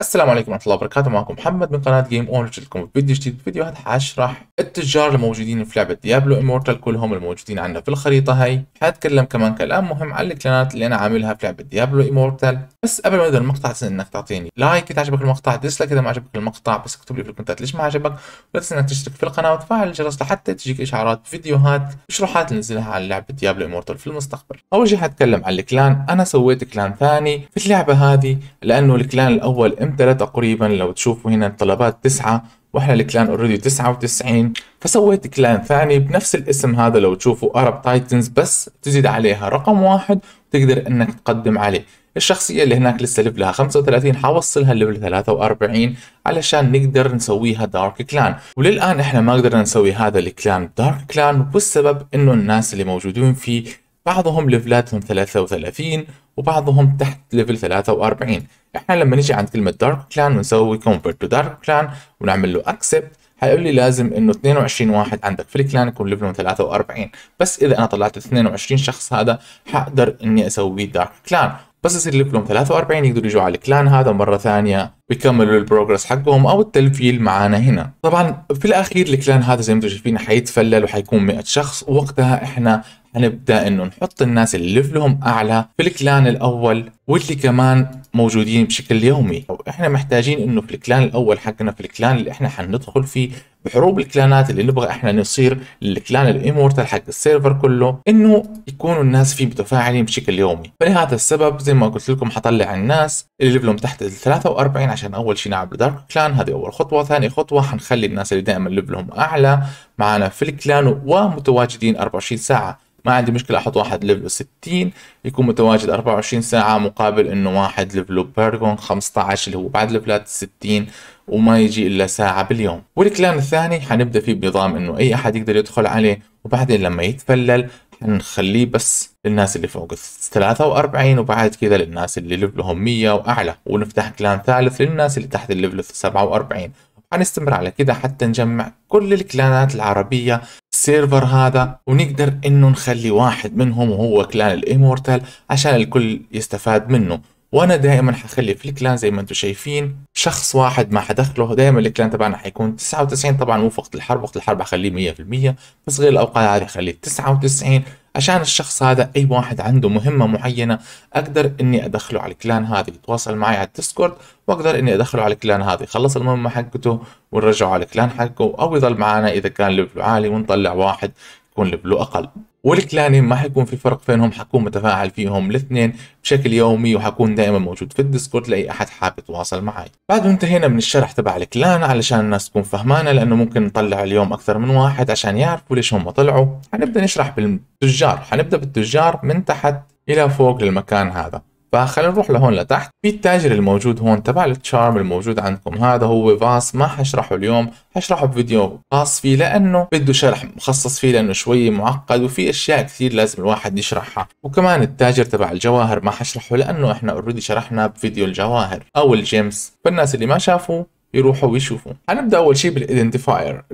السلام عليكم ورحمة الله وبركاته معكم محمد من قناة جيم اون رجعت لكم فيديو جديد فيديو هذا حاشرح التجار الموجودين في لعبة ديابلو امورتال كلهم الموجودين عندنا في الخريطة هاي حاتكلم كمان كلام مهم عن الكلانات اللي انا عاملها في لعبة ديابلو امورتال بس قبل ما نبدا المقطع تنسى انك تعطيني لايك اذا عجبك المقطع ديسلايك اذا ما عجبك المقطع بس اكتب لي في الكومنتات ليش ما عجبك ولا تنسى انك تشترك في القناة وتفعل الجرس لحتى تجيك اشعارات فيديوهات شروحات ننزلها نزلها على لعبة ديابلو امورتال في المستقبل اول شيء حاتكلم عن الكلان انا سويت كلان ثاني في اللعبة هذه لانه الكلان الاول رقم 3 تقريبا لو تشوفوا هنا الطلبات تسعة واحنا الكلان اوريدي 99 فسويت كلان ثاني بنفس الاسم هذا لو تشوفوا ارب تايتنز بس تزيد عليها رقم واحد وتقدر انك تقدم عليه الشخصية اللي هناك لسه ليفلها 35 حوصلها ليفل 43 علشان نقدر نسويها دارك كلان وللآن احنا ما قدرنا نسوي هذا الكلان دارك كلان والسبب انه الناس اللي موجودين فيه بعضهم ليفلاتهم 33 وبعضهم تحت ليفل 43 احنا لما نجي عند كلمة دارك كلان ونسوي كونفرت تو دارك كلان ونعمل له اكسبت حيقول لي لازم انه 22 واحد عندك في الكلان يكون ليفلهم 43 بس اذا انا طلعت 22 شخص هذا حقدر اني اسوي دارك كلان بس يصير ليفلهم 43 يقدروا يجوا على الكلان هذا مرة ثانية ويكملوا البروجرس حقهم او التلفيل معانا هنا طبعا في الاخير الكلان هذا زي ما انتم شايفين حيتفلل وحيكون 100 شخص ووقتها احنا حنبدا انه نحط الناس اللي ليفلهم اعلى في الكلان الاول واللي كمان موجودين بشكل يومي او احنا محتاجين انه في الكلان الاول حقنا في الكلان اللي احنا حندخل فيه بحروب الكلانات اللي نبغى احنا نصير الكلان الايمورتال حق السيرفر كله انه يكونوا الناس فيه متفاعلين بشكل يومي فلهذا السبب زي ما قلت لكم حطلع الناس اللي ليفلهم تحت ال 43 عشان اول شيء نلعب دارك كلان هذه اول خطوه ثاني خطوه حنخلي الناس اللي دائما ليفلهم اعلى معنا في الكلان ومتواجدين 24 ساعه ما عندي مشكله احط واحد ليفل 60 يكون متواجد 24 ساعه مقابل انه واحد ليفل بيرجون 15 اللي هو بعد ليفلات 60 وما يجي الا ساعه باليوم والكلان الثاني حنبدا فيه بنظام انه اي احد يقدر يدخل عليه وبعدين لما يتفلل حنخليه بس للناس اللي فوق ال 43 وبعد كذا للناس اللي ليفلهم 100 واعلى ونفتح كلان ثالث للناس اللي تحت الليفل 47 حنستمر على كذا حتى نجمع كل الكلانات العربية السيرفر هذا ونقدر انه نخلي واحد منهم وهو كلان الايمورتال عشان الكل يستفاد منه وانا دائما حخلي في الكلان زي ما انتم شايفين شخص واحد ما حدخله دائما الكلان تبعنا حيكون 99 طبعا مو في وقت الحرب وقت الحرب حخليه 100% بس غير الاوقات هذه حخليه 99 عشان الشخص هذا اي واحد عنده مهمه معينه اقدر اني ادخله على الكلان هذا يتواصل معي على الديسكورد واقدر اني ادخله على الكلان هذا يخلص المهمه حقته ونرجعه على الكلان حقه او يضل معنا اذا كان ليفله عالي ونطلع واحد يكون ليفله اقل والكلانين ما حيكون في فرق بينهم حكون متفاعل فيهم الاثنين بشكل يومي وحكون دائما موجود في الديسكورد لاي احد حاب يتواصل معي بعد ما انتهينا من الشرح تبع الكلان علشان الناس تكون فهمانه لانه ممكن نطلع اليوم اكثر من واحد عشان يعرفوا ليش هم طلعوا حنبدا نشرح بالتجار حنبدا بالتجار من تحت الى فوق للمكان هذا فخلينا نروح لهون لتحت في التاجر الموجود هون تبع التشارم الموجود عندكم هذا هو فاس ما حشرحه اليوم حشرحه بفيديو خاص فيه لانه بده شرح مخصص فيه لانه شوي معقد وفي اشياء كثير لازم الواحد يشرحها وكمان التاجر تبع الجواهر ما حشرحه لانه احنا اوريدي شرحنا بفيديو الجواهر او الجيمس فالناس اللي ما شافوا يروحوا ويشوفوا هنبدا اول شيء بالايدنتيفاير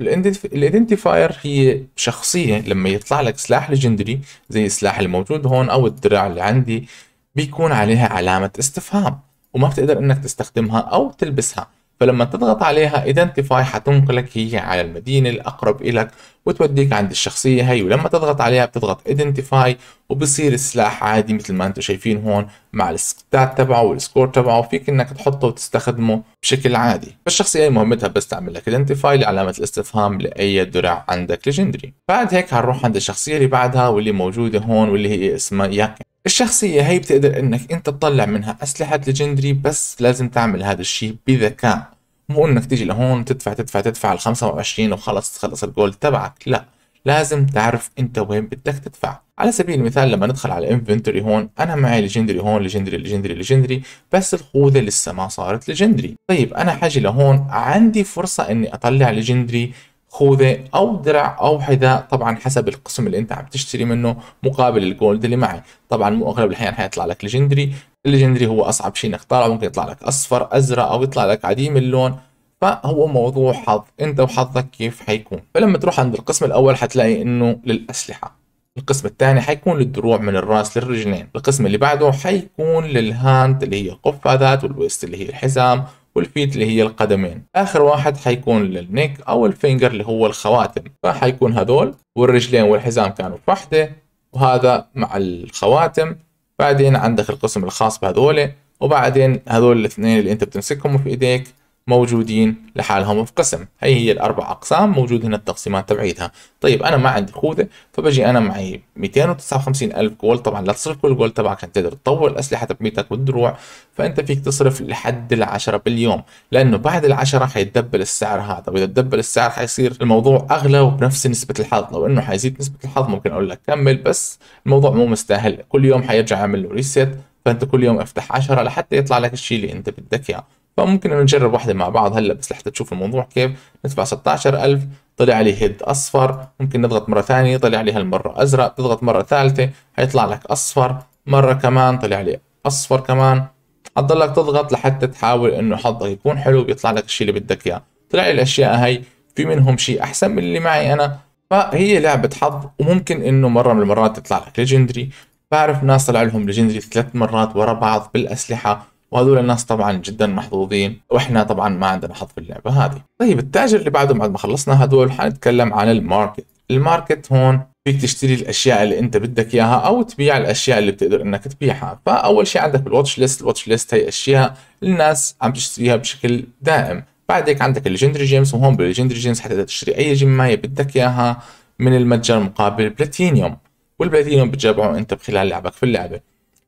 الايدنتيفاير هي شخصيه لما يطلع لك سلاح ليجندري زي السلاح الموجود هون او الدراع اللي عندي بيكون عليها علامة استفهام وما بتقدر انك تستخدمها او تلبسها فلما تضغط عليها ايدنتيفاي حتنقلك هي على المدينة الأقرب إلك وتوديك عند الشخصية هي ولما تضغط عليها بتضغط ايدنتيفاي وبصير السلاح عادي مثل ما انتم شايفين هون مع الستات تبعه والسكور تبعه فيك انك تحطه وتستخدمه بشكل عادي فالشخصية هي مهمتها بس تعمل لك ايدنتيفاي لعلامة الاستفهام لأي درع عندك ليجندري بعد هيك هنروح عند الشخصية اللي بعدها واللي موجودة هون واللي هي اسمها ياكن الشخصية هي بتقدر انك انت تطلع منها اسلحة ليجندري بس لازم تعمل هذا الشيء بذكاء مو انك تيجي لهون تدفع تدفع تدفع ال 25 وخلص تخلص الجولد تبعك لا لازم تعرف انت وين بدك تدفع على سبيل المثال لما ندخل على الانفنتوري هون انا معي ليجندري هون ليجندري ليجندري ليجندري بس الخوذه لسه ما صارت ليجندري طيب انا حاجي لهون عندي فرصه اني اطلع ليجندري خوذه او درع او حذاء طبعا حسب القسم اللي انت عم تشتري منه مقابل الجولد اللي معي طبعا مو اغلب الاحيان حيطلع لك ليجندري الليجندري هو اصعب شيء انك طالعه ممكن يطلع لك اصفر ازرق او يطلع لك عديم اللون فهو موضوع حظ انت وحظك كيف حيكون فلما تروح عند القسم الاول حتلاقي انه للاسلحه القسم الثاني حيكون للدروع من الراس للرجلين القسم اللي بعده حيكون للهاند اللي هي القفازات والويست اللي هي الحزام والفيت اللي هي القدمين اخر واحد حيكون للنيك او الفينجر اللي هو الخواتم فحيكون هذول والرجلين والحزام كانوا في وحده وهذا مع الخواتم بعدين عندك القسم الخاص بهذول وبعدين هذول الاثنين اللي انت بتمسكهم في ايديك موجودين لحالهم في قسم هي هي الاربع اقسام موجود هنا التقسيمات تبعيتها طيب انا ما عندي خوذه فبجي انا معي 259 الف جول طبعا لا تصرف كل جول تبعك عشان تقدر تطور الاسلحه تبعيتك والدروع فانت فيك تصرف لحد العشرة باليوم لانه بعد العشرة حيتدبل السعر هذا واذا تدبل السعر حيصير الموضوع اغلى وبنفس نسبه الحظ لو انه حيزيد نسبه الحظ ممكن اقول لك كمل بس الموضوع مو مستاهل كل يوم حيرجع يعمل له ريست فانت كل يوم افتح 10 لحتى يطلع لك الشيء اللي انت بدك اياه فممكن انه نجرب واحده مع بعض هلا بس لحتى تشوف الموضوع كيف ندفع 16000 طلع لي هيد اصفر ممكن نضغط مره ثانيه طلع لي هالمره ازرق تضغط مره ثالثه حيطلع لك اصفر مره كمان طلع لي اصفر كمان حتضلك تضغط لحتى تحاول انه حظك يكون حلو بيطلع لك الشيء اللي بدك اياه طلع لي الاشياء هي في منهم شيء احسن من اللي معي انا فهي لعبه حظ وممكن انه مره من المرات تطلع لك ليجندري بعرف ناس طلع لهم ليجندري ثلاث مرات ورا بعض بالاسلحه وهذول الناس طبعا جدا محظوظين واحنا طبعا ما عندنا حظ في اللعبه هذه طيب التاجر اللي بعده بعد ما خلصنا هذول حنتكلم عن الماركت الماركت هون فيك تشتري الاشياء اللي انت بدك اياها او تبيع الاشياء اللي بتقدر انك تبيعها فاول شيء عندك الواتش ليست الواتش ليست هي اشياء الناس عم تشتريها بشكل دائم بعد هيك عندك الليجندري جيمز وهون بالليجندري جيمز حتقدر تشتري اي جمايه بدك اياها من المتجر مقابل بلاتينيوم والبلاتينيوم بتجمعه انت بخلال لعبك في اللعبه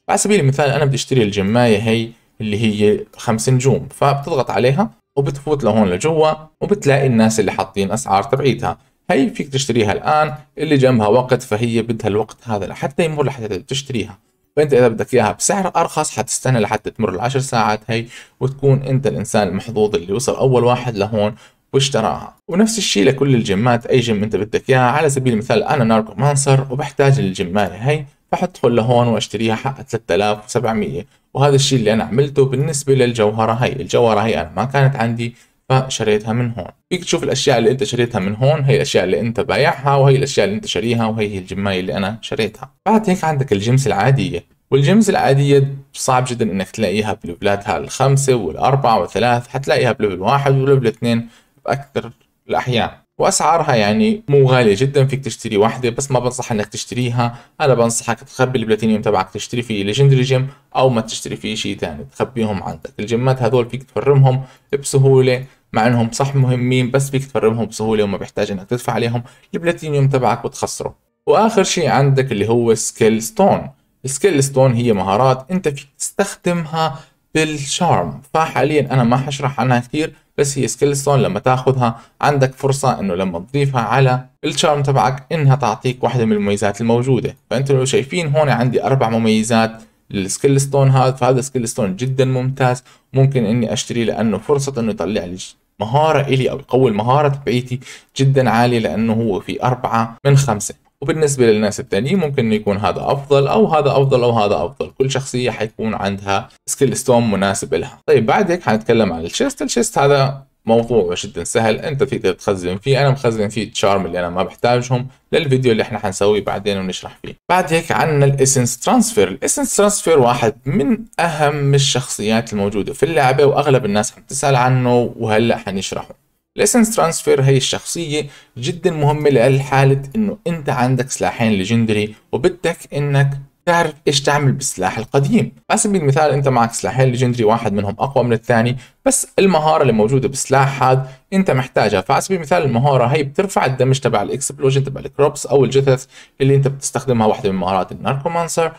على سبيل المثال انا بدي اشتري الجمايه هي اللي هي خمس نجوم فبتضغط عليها وبتفوت لهون لجوا وبتلاقي الناس اللي حاطين اسعار تبعيتها هي فيك تشتريها الان اللي جنبها وقت فهي بدها الوقت هذا لحتى يمر لحتى تشتريها فانت اذا بدك اياها بسعر ارخص حتستنى لحتى تمر العشر ساعات هي وتكون انت الانسان المحظوظ اللي وصل اول واحد لهون واشتراها ونفس الشيء لكل الجيمات اي جيم انت بدك اياها على سبيل المثال انا ناركو مانسر وبحتاج للجمايه هي فحدخل لهون واشتريها حق 3700 وهذا الشيء اللي انا عملته بالنسبه للجوهره هي الجوهره هي انا ما كانت عندي فشريتها من هون فيك تشوف الاشياء اللي انت شريتها من هون هي الاشياء اللي انت بايعها وهي الاشياء اللي انت شاريها وهي هي الجمايه اللي انا شريتها بعد هيك عندك الجمس العاديه والجيمز العادية صعب جدا انك تلاقيها بليفلاتها الخمسة والاربعة والثلاث حتلاقيها بلبل واحد ولبل اثنين باكثر الاحيان واسعارها يعني مو غاليه جدا فيك تشتري واحده بس ما بنصح انك تشتريها انا بنصحك تخبي البلاتينيوم تبعك تشتري فيه ليجندري جيم او ما تشتري فيه شيء ثاني تخبيهم عندك الجيمات هذول فيك تفرمهم بسهوله مع انهم صح مهمين بس فيك تفرمهم بسهوله وما بيحتاج انك تدفع عليهم البلاتينيوم تبعك وتخسره واخر شيء عندك اللي هو سكيل ستون السكيل ستون هي مهارات انت فيك تستخدمها بالشارم فحاليا انا ما حشرح عنها كثير بس هي سكيل ستون لما تاخذها عندك فرصه انه لما تضيفها على الشارم تبعك انها تعطيك واحده من المميزات الموجوده فانتم لو شايفين هون عندي اربع مميزات للسكيل ستون هذا فهذا سكيل ستون جدا ممتاز ممكن اني اشتريه لانه فرصه انه يطلع لي مهارة إلي أو يقوي المهارة تبعيتي جدا عالية لأنه هو في أربعة من خمسة وبالنسبة للناس التانية ممكن يكون هذا أفضل أو هذا أفضل أو هذا أفضل كل شخصية حيكون عندها سكيل ستون مناسب لها طيب بعد هيك حنتكلم عن الشيست الشيست هذا موضوع جدا سهل انت تقدر تخزن فيه انا مخزن فيه تشارم اللي انا ما بحتاجهم للفيديو اللي احنا حنسويه بعدين ونشرح فيه بعد هيك عندنا الاسنس ترانسفير الاسنس ترانسفير واحد من اهم الشخصيات الموجوده في اللعبه واغلب الناس حتسال عنه وهلا حنشرحه الاسنس ترانسفير هي الشخصية جدا مهمة لحالة انه انت عندك سلاحين ليجندري وبدك انك تعرف ايش تعمل بالسلاح القديم على سبيل المثال انت معك سلاحين ليجندري واحد منهم اقوى من الثاني بس المهاره اللي موجوده بالسلاح هاد انت محتاجها فعلى سبيل المثال المهاره هي بترفع الدمج تبع الاكسبلوجن تبع الكروبس او الجثث اللي انت بتستخدمها واحده من مهارات الناركومانسر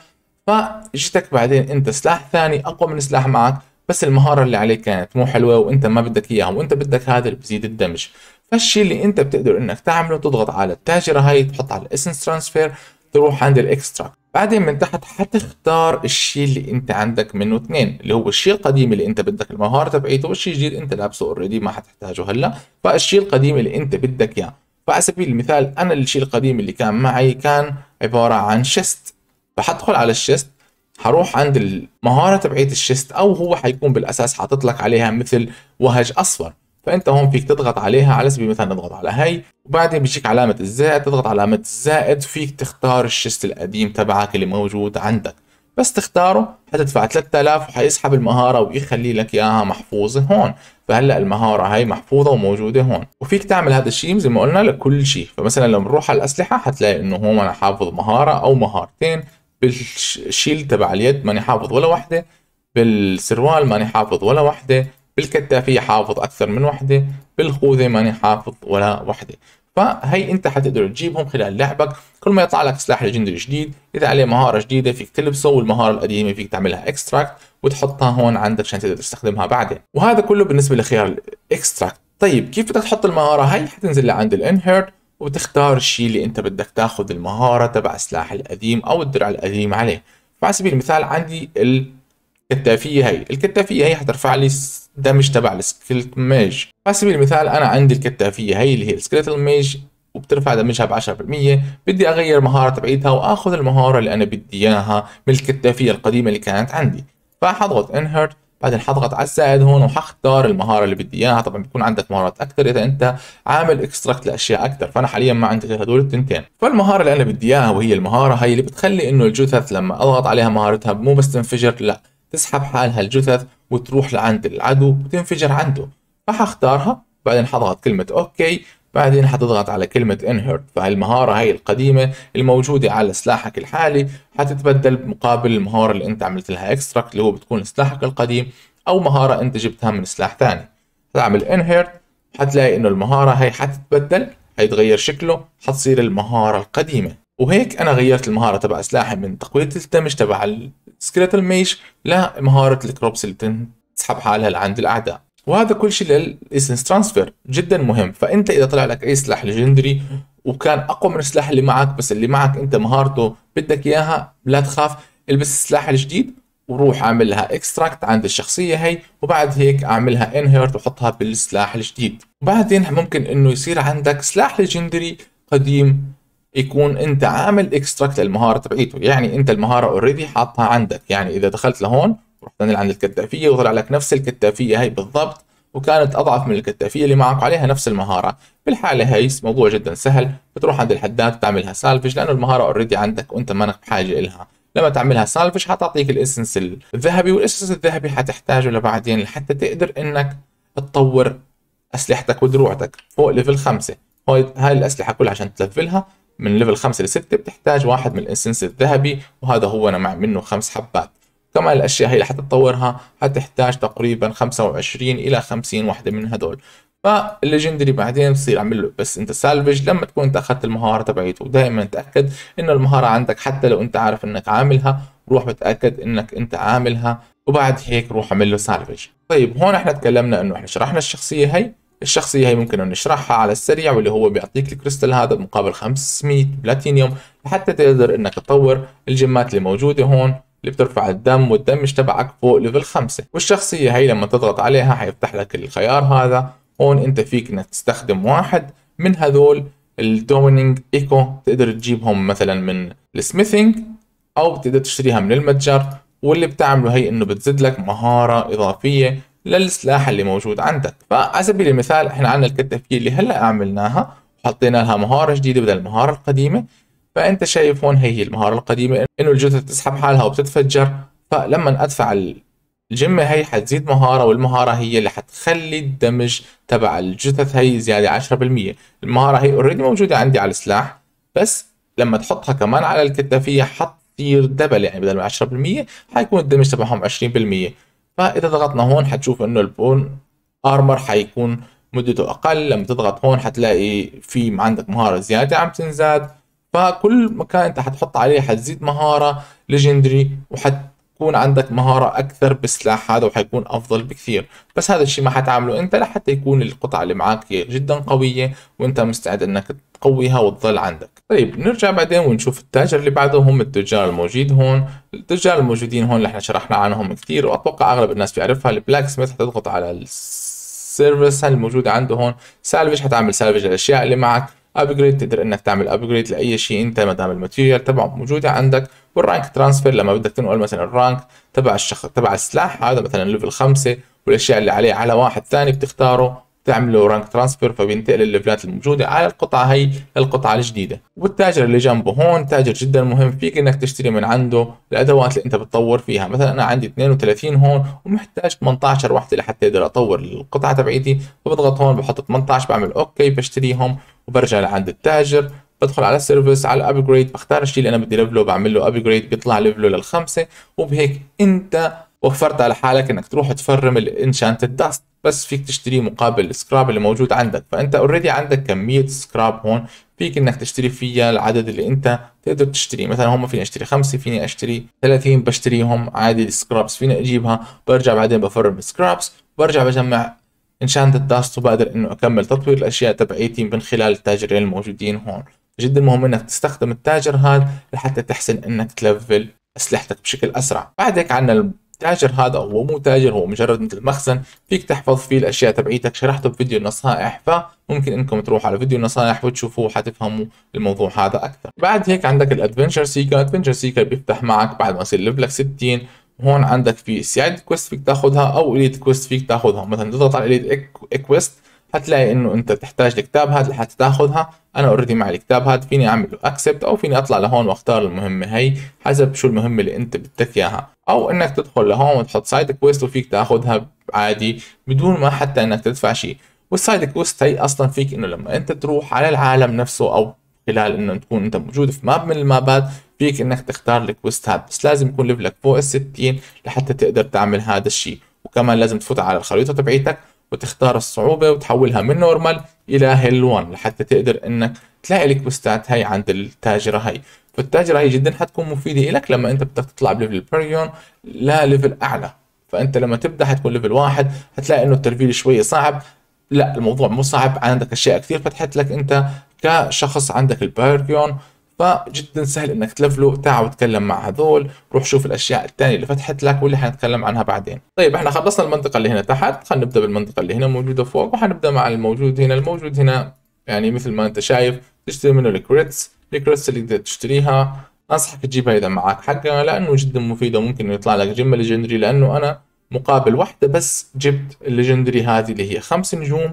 فجتك بعدين انت سلاح ثاني اقوى من سلاح معك بس المهاره اللي عليك كانت مو حلوه وانت ما بدك اياها وانت بدك هذا اللي بزيد الدمج فالشيء اللي انت بتقدر انك تعمله تضغط على التاجره هاي تحط على الاسنس ترانسفير تروح عند الاكستراكت بعدين من تحت حتختار الشيء اللي انت عندك منه اثنين اللي هو الشيء القديم اللي انت بدك المهاره تبعيته والشيء الجديد انت لابسه اوريدي ما حتحتاجه هلا فالشيء القديم اللي انت بدك اياه فعلى سبيل المثال انا الشيء القديم اللي كان معي كان عباره عن شيست فحدخل على الشيست هروح عند المهاره تبعيه الشيست او هو حيكون بالاساس حاطط لك عليها مثل وهج اصفر فانت هون فيك تضغط عليها على سبيل المثال نضغط على هي وبعدين بيجيك علامه الزائد تضغط علامه الزائد فيك تختار الشيست القديم تبعك اللي موجود عندك بس تختاره حتدفع 3000 وحيسحب المهارة ويخلي لك إياها محفوظة هون فهلا المهارة هاي محفوظة وموجودة هون وفيك تعمل هذا الشيء زي ما قلنا لكل شيء فمثلا لما نروح على الأسلحة حتلاقي إنه هون أنا حافظ مهارة أو مهارتين بالشيل تبع اليد ماني حافظ ولا وحده بالسروال ماني حافظ ولا وحده بالكتافية حافظ أكثر من وحده بالخوذة ماني حافظ ولا وحده فهي انت حتقدر تجيبهم خلال لعبك كل ما يطلع لك سلاح الجندي جديد اذا عليه مهاره جديده فيك تلبسه والمهاره القديمه فيك تعملها اكستراكت وتحطها هون عندك عشان تقدر تستخدمها بعدين وهذا كله بالنسبه لخيار الاكستراكت طيب كيف بدك تحط المهاره هي حتنزل لعند الانهيرت وتختار الشيء اللي انت بدك تاخذ المهارة تبع السلاح القديم او الدرع القديم عليه فعلى سبيل المثال عندي الكتافية هي الكتافية هي حترفع لي دمج تبع السكيلت ميج على سبيل المثال انا عندي الكتافية هي اللي هي السكيلت ميج وبترفع دمجها ب 10% بدي اغير مهارة تبعيتها واخذ المهارة اللي انا بدي اياها من الكتافية القديمة اللي كانت عندي فحضغط انهرت بعدين حضغط على السائد هون وحختار المهاره اللي بدي اياها طبعا بيكون عندك مهارات اكثر اذا انت عامل اكستراكت لاشياء اكثر فانا حاليا ما عندي غير هدول التنتين فالمهاره اللي انا بدي اياها وهي المهاره هي اللي بتخلي انه الجثث لما اضغط عليها مهارتها مو بس تنفجر لا تسحب حالها الجثث وتروح لعند العدو وتنفجر عنده فحختارها بعدين حضغط كلمه اوكي بعدين حتضغط على كلمة انهيرت فالمهارة هاي القديمة الموجودة على سلاحك الحالي حتتبدل مقابل المهارة اللي انت عملت لها اكستراكت اللي هو بتكون سلاحك القديم او مهارة انت جبتها من سلاح ثاني تعمل انهرت حتلاقي انه المهارة هاي حتتبدل حيتغير شكله حتصير المهارة القديمة وهيك انا غيرت المهارة تبع سلاحي من تقوية الدمج تبع السكريتل ميش لمهارة الكروبس اللي بتسحب حالها لعند الاعداء وهذا كل شيء للاسنس ترانسفير جدا مهم فانت اذا طلع لك اي سلاح ليجندري وكان اقوى من السلاح اللي معك بس اللي معك انت مهارته بدك اياها لا تخاف البس السلاح الجديد وروح اعملها اكستراكت عند الشخصيه هي وبعد هيك اعملها انهيرت وحطها بالسلاح الجديد وبعدين ممكن انه يصير عندك سلاح ليجندري قديم يكون انت عامل اكستراكت للمهاره تبعيته يعني انت المهاره اوريدي حاطها عندك يعني اذا دخلت لهون رحت انقل عند الكتافيه وطلع لك نفس الكتافيه هي بالضبط وكانت اضعف من الكتافيه اللي معك عليها نفس المهاره بالحاله هي موضوع جدا سهل بتروح عند الحداد بتعملها سالفج لانه المهاره اوريدي عندك وانت مانك بحاجه إلها لما تعملها سالفج حتعطيك الاسنس الذهبي والاسنس الذهبي حتحتاجه لبعدين لحتى تقدر انك تطور اسلحتك ودروعتك فوق ليفل خمسة هاي هاي الاسلحه كلها عشان تلفلها من ليفل خمسة لستة بتحتاج واحد من الاسنس الذهبي وهذا هو انا مع منه خمس حبات كمان الأشياء هي لحتى تطورها حتحتاج تقريبا 25 إلى 50 وحدة من هدول فالليجندري بعدين بتصير اعمل له بس انت سالفج لما تكون انت اخذت المهاره تبعيته ودائما تاكد انه المهاره عندك حتى لو انت عارف انك عاملها روح بتاكد انك انت عاملها وبعد هيك روح اعمل له سالفج طيب هون احنا تكلمنا انه احنا شرحنا الشخصيه هي الشخصية هي ممكن نشرحها على السريع واللي هو بيعطيك الكريستال هذا مقابل 500 بلاتينيوم لحتى تقدر انك تطور الجيمات اللي موجودة هون اللي بترفع الدم والدمج تبعك فوق ليفل 5 والشخصية هي لما تضغط عليها حيفتح لك الخيار هذا هون انت فيك انك تستخدم واحد من هذول الدومينينج ايكو تقدر تجيبهم مثلا من السميثينج او بتقدر تشتريها من المتجر واللي بتعمله هي انه بتزيد لك مهارة اضافية للسلاح اللي موجود عندك فعلى سبيل المثال احنا عندنا الكتفية اللي هلا عملناها وحطينا لها مهارة جديدة بدل المهارة القديمة فانت شايف هون هي المهاره القديمه انه الجثث تسحب حالها وبتتفجر فلما ادفع الجمة هي حتزيد مهارة والمهارة هي اللي حتخلي الدمج تبع الجثث هي زيادة 10% المهارة هي اوريدي موجودة عندي على السلاح بس لما تحطها كمان على الكتافية حتصير دبل يعني بدل من 10% حيكون الدمج تبعهم 20% فإذا ضغطنا هون حتشوف إنه البون ارمر حيكون مدته أقل لما تضغط هون حتلاقي في عندك مهارة زيادة عم تنزاد فكل مكان انت حتحط عليه حتزيد مهاره ليجندري وحتكون عندك مهاره اكثر بالسلاح هذا وحيكون افضل بكثير بس هذا الشيء ما حتعمله انت لحتى يكون القطعه اللي معك هي جدا قويه وانت مستعد انك تقويها وتظل عندك طيب نرجع بعدين ونشوف التاجر اللي بعده هم التجار الموجود هون التجار الموجودين هون اللي احنا شرحنا عنهم كثير واتوقع اغلب الناس بيعرفها البلاك سميث حتضغط على السيرفيس الموجودة عنده هون سالفج حتعمل سالفج الاشياء اللي معك ابجريد تقدر انك تعمل ابجريد لاي شيء انت ما دام الماتيريال تبعه موجوده عندك والرانك ترانسفير لما بدك تنقل مثلا الرانك تبع الشخص تبع السلاح هذا مثلا ليفل 5 والاشياء اللي عليه على واحد ثاني بتختاره تعمل له رانك ترانسفير فبينتقل الليفلات الموجوده على القطعه هي للقطعه الجديده والتاجر اللي جنبه هون تاجر جدا مهم فيك انك تشتري من عنده الادوات اللي انت بتطور فيها مثلا انا عندي 32 هون ومحتاج 18 وحده لحتى اقدر اطور القطعه تبعيتي فبضغط هون بحط 18 بعمل اوكي بشتريهم وبرجع لعند التاجر بدخل على السيرفيس على الابجريد بختار الشيء اللي انا بدي ليفله بعمل له ابجريد بيطلع ليفله للخمسه وبهيك انت وفرت على حالك انك تروح تفرم الانشانتد داست بس فيك تشتري مقابل السكراب اللي موجود عندك فانت اوريدي عندك كميه سكراب هون فيك انك تشتري فيها العدد اللي انت تقدر تشتريه مثلا هم فيني اشتري خمسة فيني اشتري 30 بشتريهم عادي السكرابس فيني اجيبها برجع بعدين بفرم السكرابس برجع بجمع إن شان وبقدر إنه أكمل تطوير الأشياء تبعيتي من خلال التاجرين الموجودين هون جدا مهم إنك تستخدم التاجر هذا لحتى تحسن إنك تلفل أسلحتك بشكل أسرع بعد هيك عنا التاجر هذا هو مو تاجر هو مجرد مثل مخزن فيك تحفظ فيه الاشياء تبعيتك شرحته بفيديو النصائح فممكن انكم تروحوا على فيديو النصائح وتشوفوه حتفهموا الموضوع هذا اكثر بعد هيك عندك الادفنشر سيكر الادفنشر سيكر بيفتح معك بعد ما يصير ليفلك 60 هون عندك في سايد كويست فيك تاخذها او اليد كويست فيك تاخذها مثلا تضغط على اليد كويست هتلاقي انه انت تحتاج الكتاب هذا لحتى تاخذها انا اوريدي معي الكتاب هذا فيني اعمل اكسبت او فيني اطلع لهون واختار المهمه هي حسب شو المهمه اللي انت بدك اياها او انك تدخل لهون وتحط سايد كويست وفيك تاخذها عادي بدون ما حتى انك تدفع شيء والسايد كويست هي اصلا فيك انه لما انت تروح على العالم نفسه او خلال انه تكون انت موجود في ماب من المابات فيك انك تختار الكويست هذا بس لازم يكون ليفلك فوق ال 60 لحتى تقدر تعمل هذا الشيء وكمان لازم تفوت على الخريطه تبعيتك وتختار الصعوبه وتحولها من نورمال الى هيل 1 لحتى تقدر انك تلاقي الكويستات هاي عند التاجره هاي فالتاجره هاي جدا حتكون مفيده لك لما انت بدك تطلع بليفل بريون ليفل اعلى فانت لما تبدا حتكون ليفل واحد حتلاقي انه الترفيل شوي صعب لا الموضوع مو صعب عندك اشياء كثير فتحت لك انت كشخص عندك الباركيون فجدا سهل انك تلفلو تعال وتكلم مع هذول روح شوف الاشياء الثانيه اللي فتحت لك واللي حنتكلم عنها بعدين طيب احنا خلصنا المنطقه اللي هنا تحت خلينا نبدا بالمنطقه اللي هنا موجوده فوق وحنبدا مع الموجود هنا الموجود هنا يعني مثل ما انت شايف تشتري منه الكريتس الكريتس اللي تقدر تشتريها انصحك تجيبها اذا معك حقها لانه جدا مفيده وممكن يطلع لك جيم ليجندري لانه انا مقابل واحده بس جبت الليجندري هذه اللي هي خمس نجوم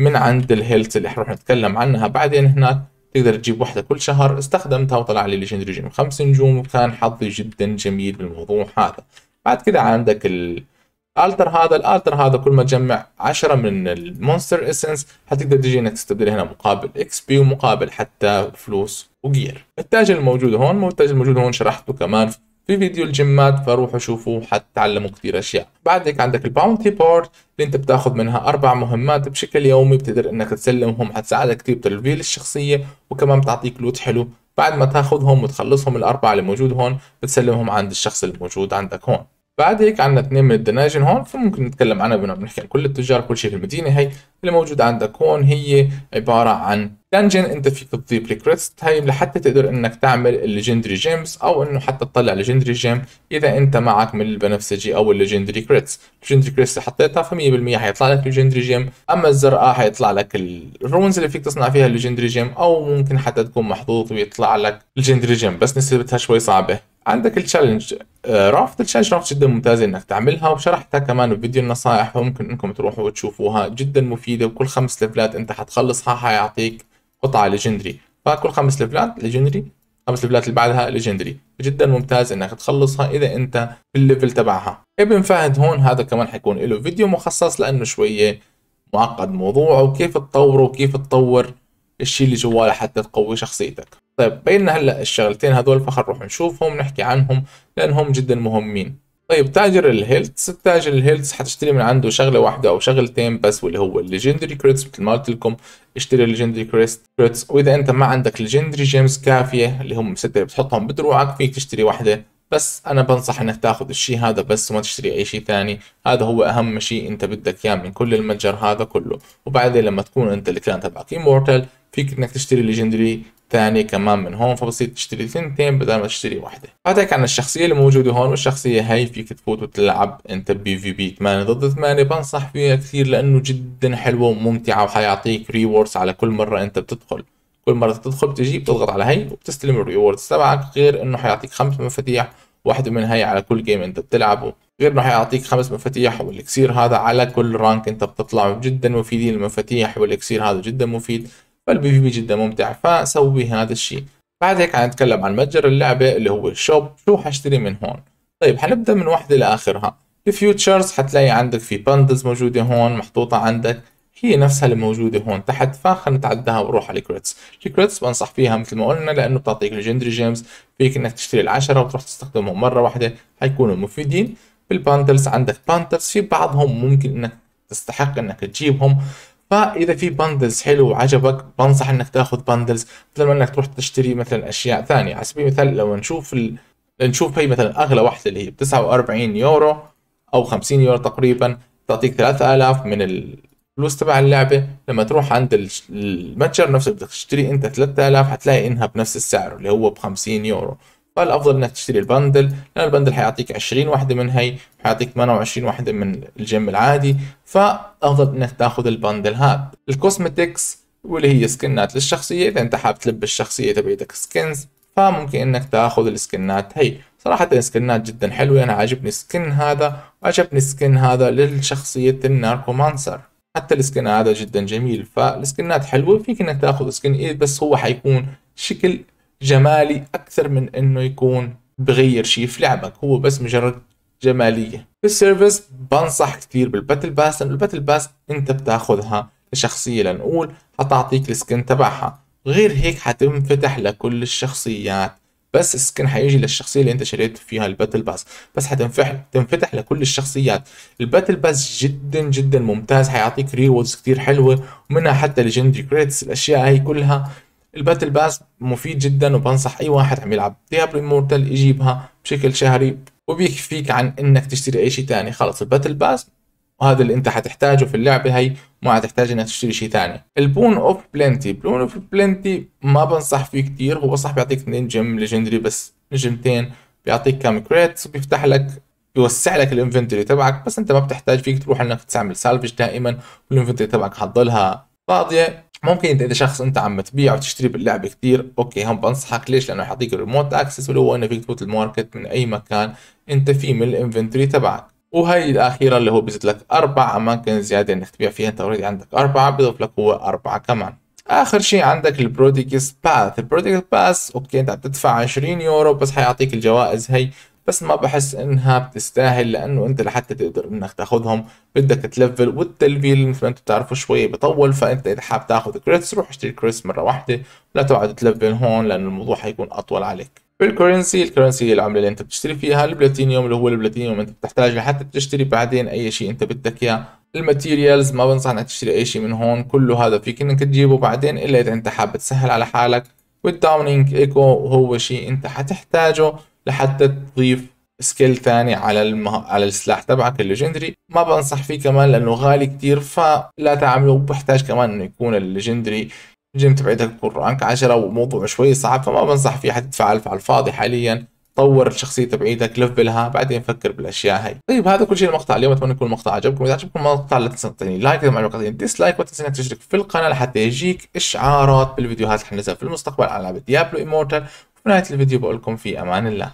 من عند الهيلث اللي حنروح نتكلم عنها بعدين هناك تقدر تجيب واحدة كل شهر استخدمتها وطلع لي ليجندري جيم خمس نجوم وكان حظي جدا جميل بالموضوع هذا بعد كده عندك الالتر هذا الالتر هذا كل ما تجمع 10 من المونستر اسنس حتقدر تجي انك تستبدل هنا مقابل اكس بي ومقابل حتى فلوس وجير التاج الموجود هون التاج الموجود هون شرحته كمان في في فيديو الجيمات فروحوا شوفوه حتتعلموا كثير اشياء بعد هيك عندك الباونتي بورد اللي انت بتاخذ منها اربع مهمات بشكل يومي بتقدر انك تسلمهم حتساعدك كثير بترفيل الشخصيه وكمان بتعطيك لوت حلو بعد ما تاخذهم وتخلصهم الاربعه اللي موجود هون بتسلمهم عند الشخص الموجود عندك هون بعد هيك عندنا اثنين من الدناجن هون فممكن نتكلم عنها بنحكي عن كل التجار كل شيء في المدينه هي اللي موجوده عندك هون هي عباره عن دنجن انت فيك تضيف الكريست هاي لحتى تقدر انك تعمل الليجندري جيمز او انه حتى تطلع ليجندري جيم اذا انت معك من البنفسجي او الليجندري كريتس الليجندري كريتس اللي حطيتها ف100% حيطلع لك ليجندري جيم اما الزرقاء حيطلع لك الرونز اللي فيك تصنع فيها الليجندري جيم او ممكن حتى تكون محظوظ ويطلع لك الليجندري جيم بس نسبتها شوي صعبه عندك التشالنج رافت التشالنج رافت جدا ممتازه انك تعملها وشرحتها كمان بفيديو النصائح وممكن انكم تروحوا وتشوفوها جدا مفيده وكل خمس ليفلات انت حتخلصها حيعطيك قطعه ليجندري فكل خمس ليفلات ليجندري خمس ليفلات اللي بعدها ليجندري جدا ممتاز انك تخلصها اذا انت بالليفل تبعها ابن فهد هون هذا كمان حيكون له فيديو مخصص لانه شويه معقد موضوعه وكيف تطوره وكيف تطور الشيء اللي جواله حتى تقوي شخصيتك طيب بينا هلا الشغلتين هذول فخر نروح نشوفهم نحكي عنهم لانهم جدا مهمين طيب تاجر الهيلتس تاجر الهيلتس حتشتري من عنده شغله واحده او شغلتين بس واللي هو الليجندري كريتس مثل ما قلت لكم اشتري الليجندري كريتس واذا انت ما عندك ليجندري جيمز كافيه اللي هم ستة اللي بتحطهم بدروعك فيك تشتري واحده بس انا بنصح انك تاخذ الشيء هذا بس وما تشتري اي شيء ثاني هذا هو اهم شيء انت بدك اياه من كل المتجر هذا كله وبعدين لما تكون انت الكلان تبعك امورتال فيك انك تشتري ليجندري ثاني كمان من هون فبصير تشتري ثنتين بدل ما تشتري واحدة هذا عن الشخصية اللي موجودة هون والشخصية هاي فيك تفوت وتلعب انت بي في بي 8 ضد 8 بنصح فيها كثير لانه جدا حلوة وممتعة وحيعطيك ريوردز على كل مرة انت بتدخل كل مرة تدخل بتجي بتضغط على هي وبتستلم الريوردز تبعك غير انه حيعطيك خمس مفاتيح واحدة من هي على كل جيم انت بتلعبه غير انه حيعطيك خمس مفاتيح والاكسير هذا على كل رانك انت بتطلع جدا مفيدين المفاتيح والاكسير هذا جدا مفيد فالبي في بي جدا ممتع فسوي هذا الشيء بعد هيك حنتكلم عن متجر اللعبه اللي هو الشوب شو حاشتري من هون طيب حنبدا من واحده لاخرها الفيوتشرز حتلاقي عندك في باندز موجوده هون محطوطه عندك هي نفسها اللي موجودة هون تحت فخلينا نتعداها ونروح على الكريتس الكريتس بنصح فيها مثل ما قلنا لأنه بتعطيك ليجندري جيمز فيك إنك تشتري العشرة وتروح تستخدمهم مرة واحدة حيكونوا مفيدين بالباندلز عندك باندلز في بعضهم ممكن إنك تستحق إنك تجيبهم فاذا في بندلز حلو وعجبك بنصح انك تاخذ بندلز بدل ما انك تروح تشتري مثلا اشياء ثانيه على سبيل المثال لو نشوف ال... نشوف هي مثلا اغلى واحده اللي هي ب 49 يورو او 50 يورو تقريبا تعطيك 3000 من الفلوس تبع اللعبه لما تروح عند المتجر نفسه بدك تشتري انت 3000 حتلاقي انها بنفس السعر اللي هو ب 50 يورو فالافضل انك تشتري البندل لان البندل حيعطيك 20 وحده من هي حيعطيك 28 وحده من الجيم العادي فافضل انك تاخذ البندل هذا الكوسمتكس واللي هي سكنات للشخصيه اذا انت حابب تلب الشخصيه تبعتك سكنز فممكن انك تاخذ السكنات هي صراحة سكنات جدا حلوة أنا عاجبني سكن هذا وعجبني سكن هذا للشخصية الناركومانسر حتى السكن هذا جدا جميل فالسكنات حلوة فيك انك تاخذ سكن إيه بس هو حيكون شكل جمالي اكثر من انه يكون بغير شيء في لعبك هو بس مجرد جماليه بالسيرفس بنصح كثير بالباتل باس لانه الباتل باس انت بتاخذها لشخصيه لنقول حتعطيك السكن تبعها غير هيك حتنفتح لكل الشخصيات بس السكن حيجي للشخصيه اللي انت شريت فيها الباتل باس بس حتنفتح تنفتح لكل الشخصيات الباتل باس جدا جدا ممتاز حيعطيك ريوردز كثير حلوه ومنها حتى ليجندري كريتس الاشياء هي كلها الباتل باس مفيد جدا وبنصح اي واحد عم يلعب ديابلو امورتال يجيبها بشكل شهري وبيكفيك عن انك تشتري اي شيء ثاني خلص الباتل باس وهذا اللي انت حتحتاجه في اللعبة هي ما حتحتاج انك تشتري شيء ثاني البون اوف بلنتي بون اوف بلنتي ما بنصح فيه كثير هو صح بيعطيك اثنين جيم ليجندري بس نجمتين بيعطيك كم كريتس وبيفتح لك بيوسع لك الانفنتوري تبعك بس انت ما بتحتاج فيك تروح انك تعمل سالفج دائما والانفنتوري تبعك حتضلها فاضيه ممكن انت اذا شخص انت عم تبيع وتشتري باللعبه كثير اوكي هم بنصحك ليش لانه حيعطيك الريموت اكسس واللي هو انه فيك تفوت الماركت من اي مكان انت فيه من الانفنتوري تبعك وهي الاخيره اللي هو بيزيد لك اربع اماكن زياده انك تبيع فيها انت اوريدي عندك اربعه بيضيف لك هو اربعه كمان اخر شيء عندك البروديكس باث البروديكس باث اوكي انت عم تدفع 20 يورو بس حيعطيك الجوائز هي بس ما بحس انها بتستاهل لانه انت لحتى تقدر انك تاخذهم بدك تلفل والتلفيل مثل ما انتم بتعرفوا شوي بطول فانت اذا حاب تاخذ كريتس روح اشتري كريتس مره واحده لا تقعد تلفل هون لانه الموضوع حيكون اطول عليك بالكرنسي الكرنسي هي العمله اللي انت بتشتري فيها البلاتينيوم اللي هو البلاتينيوم انت بتحتاج لحتى تشتري بعدين اي شيء انت بدك اياه الماتيريالز ما بنصح انك تشتري اي شيء من هون كله هذا فيك انك تجيبه بعدين الا اذا انت حابب تسهل على حالك والداونينج ايكو هو شيء انت حتحتاجه لحتى تضيف سكيل ثاني على المه... على السلاح تبعك الليجندري ما بنصح فيه كمان لانه غالي كتير فلا تعمله وبحتاج كمان انه يكون الليجندري الجيم تبعتك تكون رانك 10 وموضوع شوي صعب فما بنصح فيه حتدفع الف على الفاضي حاليا طور الشخصية تبعيتك لفلها بعدين فكر بالاشياء هاي طيب هذا كل شيء المقطع اليوم اتمنى يكون المقطع عجبكم اذا عجبكم المقطع لا تنسى تعطيني لايك اذا ما عجبك تعطيني ديسلايك ولا تنسى تشترك في القناة لحتى يجيك اشعارات بالفيديوهات اللي حنزلها في المستقبل على لعبة ديابلو امورتال ونهاية الفيديو بقولكم في أمان الله